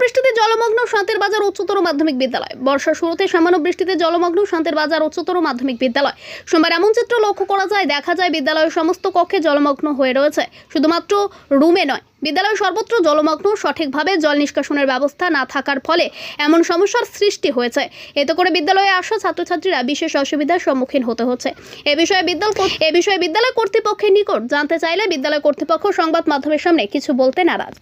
বৃষ্টিতে জলমগ্ন শান্তের বাজার উচ্চতর মাধ্যমিক বিদ্যালয় বর্ষা শুরুতে সামান্য বৃষ্টিতে জলমগ্ন শান্তের বাজার উচ্চতর মাধ্যমিক বিদ্যালয় সোমবার এমন চিত্র লক্ষ্য করা যায় দেখা যায় বিদ্যালয়ের সমস্ত কক্ষে জলমগ্ন হয়ে রয়েছে শুধুমাত্র রুমে নয় বিদ্যালয় সর্বত্র জলমগ্ন সঠিকভাবে জল নিষ্কাশনের ব্যবস্থা না থাকার ফলে এমন সমস্যার সৃষ্টি হয়েছে এতে করে বিদ্যালয়ে আসা ছাত্রছাত্রীরা বিশেষ অসুবিধার সম্মুখীন হতে হচ্ছে এ বিষয়ে বিদ্যালয় এ বিষয়ে বিদ্যালয় কর্তৃপক্ষের নিকট জানতে চাইলে বিদ্যালয় কর্তৃপক্ষ সংবাদ মাধ্যমের সামনে কিছু বলতে নারাজ